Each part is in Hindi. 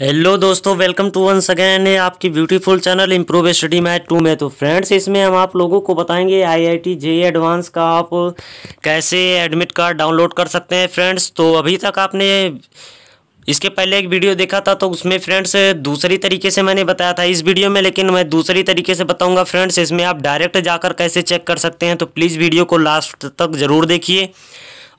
हेलो दोस्तों वेलकम टू सगैन है आपकी beautiful channel improve study math टू में तो फ्रेंड्स इसमें हम आप लोगों को बताएंगे आईआईटी जे एडवांस का आप कैसे एडमिट कार्ड डाउनलोड कर सकते हैं फ्रेंड्स तो अभी तक आपने इसके पहले एक वीडियो देखा था तो उसमें फ्रेंड्स दूसरी तरीके से मैंने बताया था इस वीडियो में लेकिन मैं दूसरी तरीके से बताऊँगा फ्रेंड्स इसमें आप डायरेक्ट जाकर कैसे चेक कर सकते हैं तो प्लीज़ वीडियो को लास्ट तक ज़रूर देखिए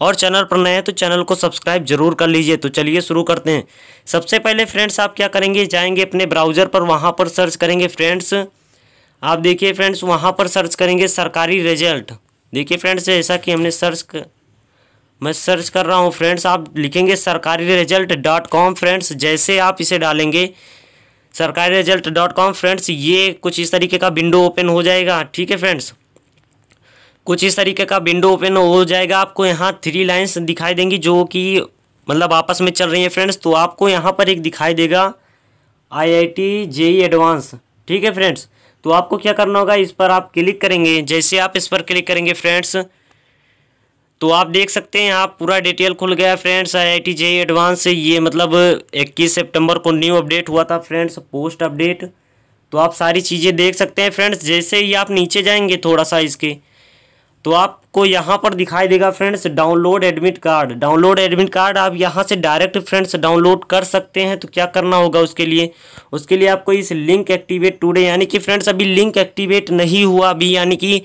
और चैनल पर नए हैं तो चैनल को सब्सक्राइब जरूर कर लीजिए तो चलिए शुरू करते हैं सबसे पहले फ्रेंड्स आप क्या करेंगे जाएंगे अपने ब्राउज़र पर वहाँ पर सर्च करेंगे फ्रेंड्स आप देखिए फ्रेंड्स वहाँ पर सर्च करेंगे सरकारी रिजल्ट देखिए फ्रेंड्स जैसा कि हमने सर्च कर... मैं सर्च कर रहा हूँ फ्रेंड्स आप लिखेंगे सरकारी रिजल्ट डॉट कॉम फ्रेंड्स जैसे आप इसे डालेंगे सरकारी रिजल्ट डॉट कॉम फ्रेंड्स ये कुछ इस तरीके का विंडो ओपन हो जाएगा ठीक है फ्रेंड्स कुछ इस तरीके का विंडो ओपन हो जाएगा आपको यहाँ थ्री लाइन्स दिखाई देंगी जो कि मतलब आपस में चल रही है फ्रेंड्स तो आपको यहाँ पर एक दिखाई देगा आई आई टी ई एडवांस ठीक है फ्रेंड्स तो आपको क्या करना होगा इस पर आप क्लिक करेंगे जैसे आप इस पर क्लिक करेंगे फ्रेंड्स तो आप देख सकते हैं यहाँ पूरा डिटेल खुल गया friends I I T J advance ये मतलब 21 सितंबर को न्यू अपडेट हुआ था फ्रेंड्स पोस्ट अपडेट तो आप सारी चीज़ें देख सकते हैं फ्रेंड्स जैसे ही आप नीचे जाएंगे थोड़ा सा इसके तो आपको यहाँ पर दिखाई देगा friends download admit card download admit card आप यहाँ से डायरेक्ट फ्रेंड्स डाउनलोड कर सकते हैं तो क्या करना होगा उसके लिए उसके लिए आपको इस लिंक एक्टिवेट टूडे यानी कि फ्रेंड्स अभी लिंक एक्टिवेट नहीं हुआ अभी यानी कि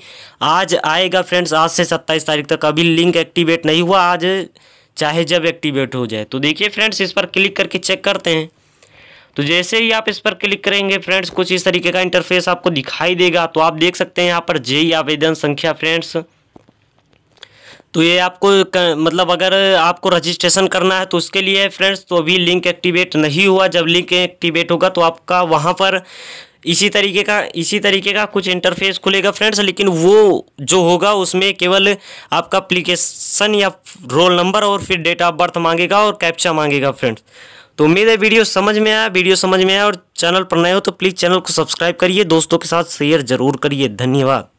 आज आएगा फ्रेंड्स आज से सत्ताईस तारीख तक अभी लिंक एक्टिवेट नहीं हुआ आज चाहे जब एक्टिवेट हो जाए तो देखिए फ्रेंड्स इस पर क्लिक करके चेक करते हैं तो जैसे ही आप इस पर क्लिक करेंगे फ्रेंड्स कुछ इस तरीके का इंटरफेस आपको दिखाई देगा तो आप देख सकते हैं यहाँ पर जेई आवेदन संख्या फ्रेंड्स तो ये आपको कर, मतलब अगर आपको रजिस्ट्रेशन करना है तो उसके लिए फ्रेंड्स तो अभी लिंक एक्टिवेट नहीं हुआ जब लिंक एक्टिवेट होगा तो आपका वहाँ पर इसी तरीके का इसी तरीके का कुछ इंटरफेस खुलेगा फ्रेंड्स लेकिन वो जो होगा उसमें केवल आपका अप्लीकेशन या रोल नंबर और फिर डेट ऑफ बर्थ मांगेगा और कैप्चा मांगेगा फ्रेंड्स तो उम्मीद है वीडियो समझ में आया वीडियो समझ में आया और चैनल पर नए हो तो प्लीज़ चैनल को सब्सक्राइब करिए दोस्तों के साथ शेयर जरूर करिए धन्यवाद